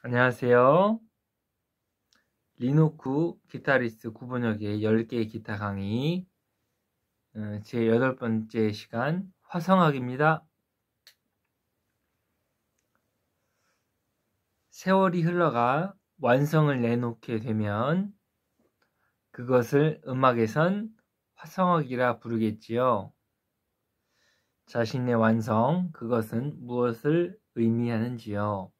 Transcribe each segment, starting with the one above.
안녕하세요. 리노쿠 기타리스트 구본혁의 10개의 기타 강의 어, 제 8번째 시간 화성학입니다. 세월이 흘러가 완성을 내놓게 되면 그것을 음악에선 화성학이라 부르겠지요. 자신의 완성, 그것은 무엇을 의미하는지요.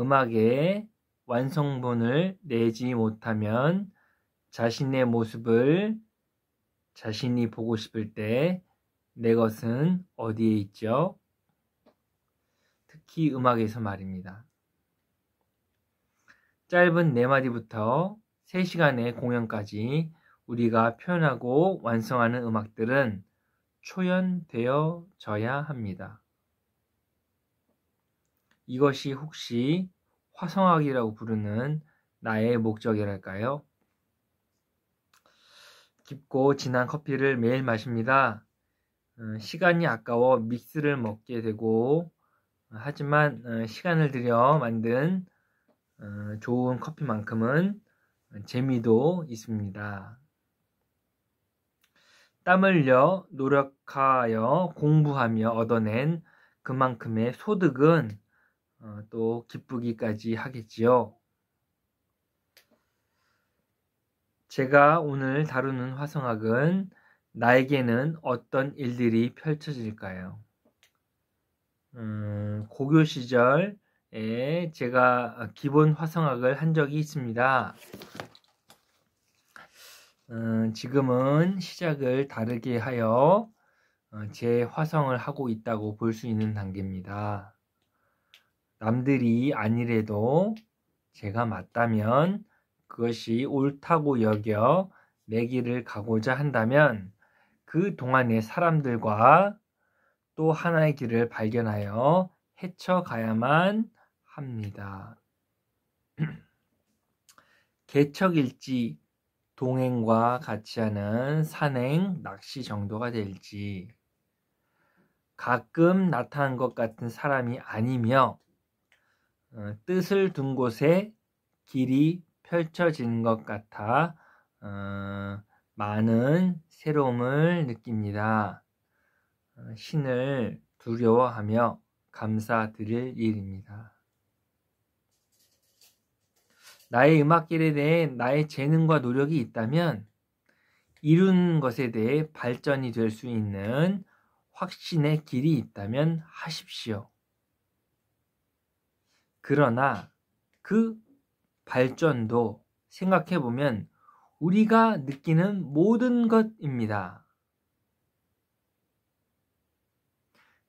음악의 완성본을 내지 못하면 자신의 모습을 자신이 보고 싶을 때 내 것은 어디에 있죠? 특히 음악에서 말입니다. 짧은 네 마디부터 세시간의 공연까지 우리가 표현하고 완성하는 음악들은 초연되어져야 합니다. 이것이 혹시 화성학이라고 부르는 나의 목적이랄까요? 깊고 진한 커피를 매일 마십니다. 어, 시간이 아까워 믹스를 먹게 되고, 어, 하지만 어, 시간을 들여 만든 좋은 커피만큼은 재미도 있습니다. 땀 흘려 노력하여 공부하며 얻어낸 그만큼의 소득은 어, 또 기쁘기까지 하겠지요. 제가 오늘 다루는 화성학은 나에게는 어떤 일들이 펼쳐질까요? 음, 고교 시절에 제가 기본 화성학을 한 적이 있습니다. 음, 지금은 시작을 다르게 하여 어, 제 화성을 하고 있다고 볼 수 있는 단계입니다. 남들이 아니래도 제가 맞다면 그것이 옳다고 여겨 내 길을 가고자 한다면 그 동안의 사람들과 또 하나의 길을 발견하여 헤쳐가야만 합니다. 개척일지 동행과 같이 하는 산행, 낚시 정도가 될지 가끔 나타난 것 같은 사람이 아니며 어, 뜻을 둔 곳에 길이 펼쳐진것 같아 어, 많은 새로움을 느낍니다. 어, 신을 두려워하며 감사드릴 일입니다. 나의 음악길에 대해 나의 재능과 노력이 있다면 이룬 것에 대해 발전이 될 수 있는 확신의 길이 있다면 하십시오. 그러나 그 발전도 생각해보면 우리가 느끼는 모든 것입니다.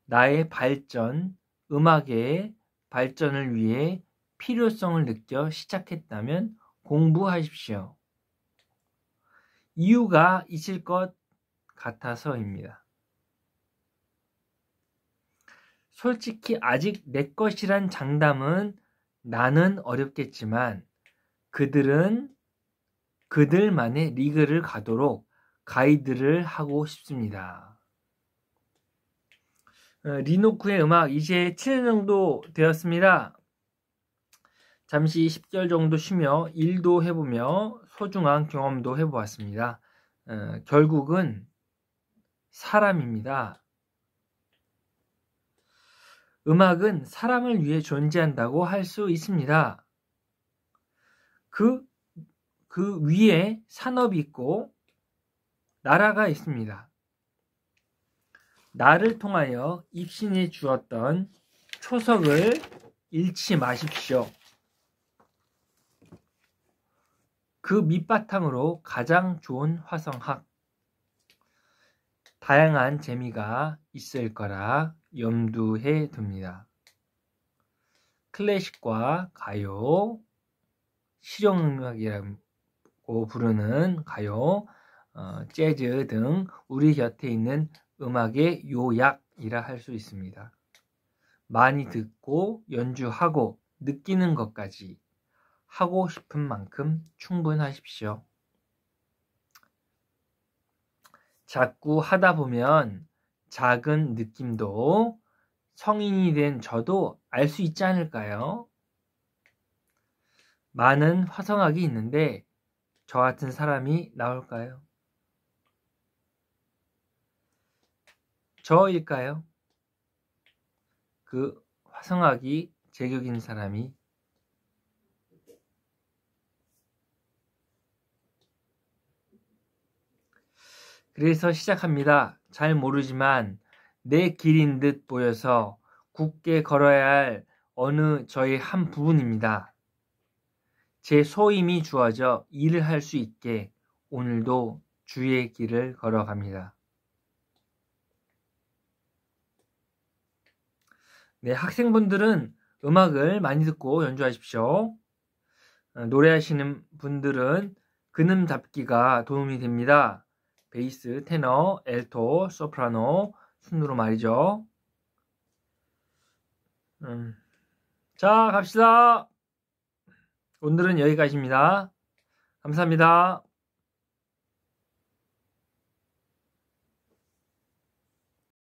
나의 발전, 음악의 발전을 위해 필요성을 느껴 시작했다면 공부하십시오. 이유가 있을 것 같아서입니다. 솔직히 아직 내 것이란 장담은 나는 어렵겠지만 그들은 그들만의 리그를 가도록 가이드를 하고 싶습니다. 어, 리노크의 음악 이제 7년 정도 되었습니다. 잠시 10개월 정도 쉬며 일도 해보며 소중한 경험도 해보았습니다. 어, 결국은 사람입니다. 음악은 사람을 위해 존재한다고 할 수 있습니다. 그, 그 위에 산업이 있고 나라가 있습니다. 나를 통하여 입신이 주었던 초석을 잃지 마십시오. 그 밑바탕으로 가장 좋은 화성학. 다양한 재미가 있을 거라 염두해 둡니다. 클래식과 가요, 실용음악이라고 부르는 가요, 어, 재즈 등 우리 곁에 있는 음악의 요약이라 할 수 있습니다. 많이 듣고 연주하고 느끼는 것까지 하고 싶은 만큼 충분하십시오. 자꾸 하다 보면 작은 느낌도 성인이 된 저도 알 수 있지 않을까요? 많은 화성학이 있는데 저 같은 사람이 나올까요? 저일까요? 그 화성학이 제격인 사람이 그래서 시작합니다. 잘 모르지만 내 길인 듯 보여서 굳게 걸어야 할 어느 저의 한 부분입니다. 제 소임이 주어져 일을 할 수 있게 오늘도 주의 길을 걸어갑니다. 네, 학생분들은 음악을 많이 듣고 연주하십시오. 어, 노래하시는 분들은 그음 잡기가 도움이 됩니다. 베이스, 테너, 엘토, 소프라노 순으로 말이죠. 음. 자, 갑시다. 오늘은 여기까지입니다. 감사합니다.